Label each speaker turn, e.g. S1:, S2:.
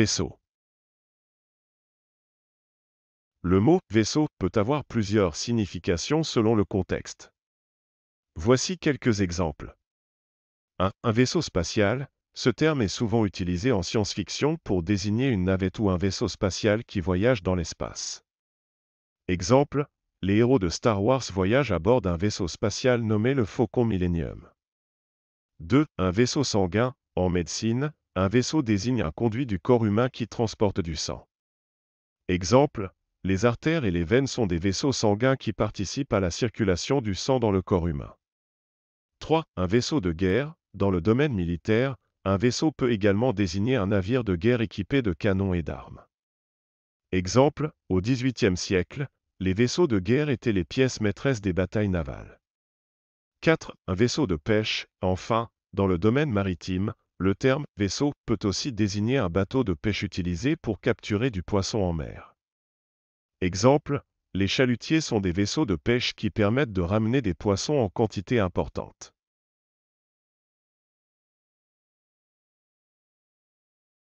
S1: Vaisseau. Le mot
S2: vaisseau peut avoir plusieurs significations selon le contexte. Voici quelques exemples. 1. Un vaisseau spatial. Ce terme est souvent utilisé en science-fiction pour désigner une navette ou un vaisseau spatial qui voyage dans l'espace. Exemple, les héros de Star Wars voyagent à bord d'un vaisseau spatial nommé le Faucon Millenium. 2. Un vaisseau sanguin, en médecine, un vaisseau désigne un conduit du corps humain qui transporte du sang. Exemple, les artères et les veines sont des vaisseaux sanguins qui participent à la circulation du sang dans le corps humain. 3. Un vaisseau de guerre, dans le domaine militaire, un vaisseau peut également désigner un navire de guerre équipé de canons et d'armes. Exemple, au XVIIIe siècle, les vaisseaux de guerre étaient les pièces maîtresses des batailles navales. 4. Un vaisseau de pêche, enfin, dans le domaine maritime, le terme vaisseau peut aussi désigner un bateau de pêche utilisé pour capturer du poisson en mer. Exemple, les chalutiers sont des vaisseaux de pêche qui permettent de ramener des poissons en quantité
S1: importante.